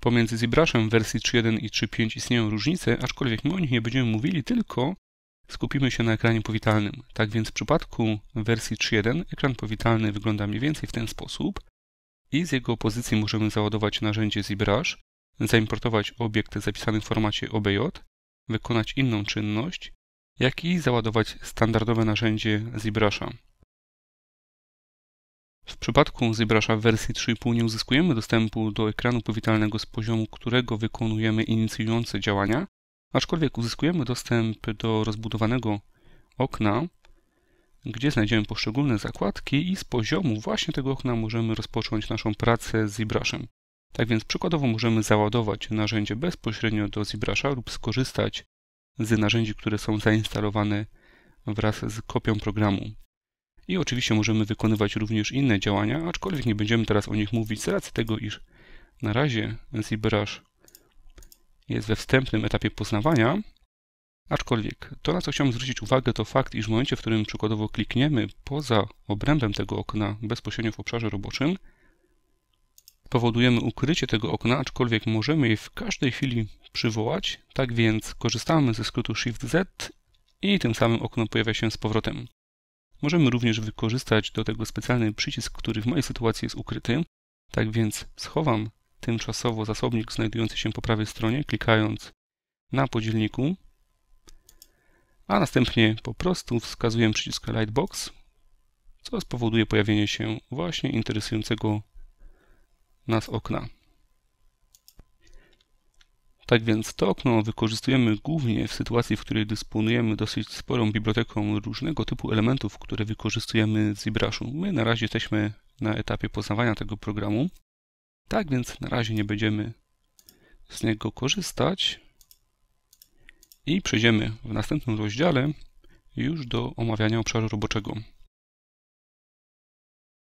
Pomiędzy ZBruszem wersji 3.1 i 3.5 istnieją różnice, aczkolwiek my o nich nie będziemy mówili, tylko skupimy się na ekranie powitalnym. Tak więc w przypadku wersji 3.1 ekran powitalny wygląda mniej więcej w ten sposób i z jego pozycji możemy załadować narzędzie ZBrush, zaimportować obiekt zapisany w formacie OBJ, wykonać inną czynność, jak i załadować standardowe narzędzie ZBrush'a przypadku ZBrush'a w wersji 3.5 nie uzyskujemy dostępu do ekranu powitalnego z poziomu którego wykonujemy inicjujące działania, aczkolwiek uzyskujemy dostęp do rozbudowanego okna, gdzie znajdziemy poszczególne zakładki i z poziomu właśnie tego okna możemy rozpocząć naszą pracę z ZBrush'em. Tak więc przykładowo możemy załadować narzędzie bezpośrednio do ZBrush'a lub skorzystać z narzędzi, które są zainstalowane wraz z kopią programu. I oczywiście możemy wykonywać również inne działania, aczkolwiek nie będziemy teraz o nich mówić z racji tego, iż na razie NCBrush jest we wstępnym etapie poznawania, aczkolwiek to, na co chciałbym zwrócić uwagę, to fakt, iż w momencie, w którym przykładowo klikniemy poza obrębem tego okna bezpośrednio w obszarze roboczym, powodujemy ukrycie tego okna, aczkolwiek możemy je w każdej chwili przywołać, tak więc korzystamy ze skrótu Shift Z i tym samym okno pojawia się z powrotem. Możemy również wykorzystać do tego specjalny przycisk, który w mojej sytuacji jest ukryty. Tak więc schowam tymczasowo zasobnik znajdujący się po prawej stronie, klikając na podzielniku, a następnie po prostu wskazuję przycisk Lightbox, co spowoduje pojawienie się właśnie interesującego nas okna. Tak więc to okno wykorzystujemy głównie w sytuacji, w której dysponujemy dosyć sporą biblioteką różnego typu elementów, które wykorzystujemy w ZBrush'u. My na razie jesteśmy na etapie poznawania tego programu, tak więc na razie nie będziemy z niego korzystać i przejdziemy w następnym rozdziale już do omawiania obszaru roboczego.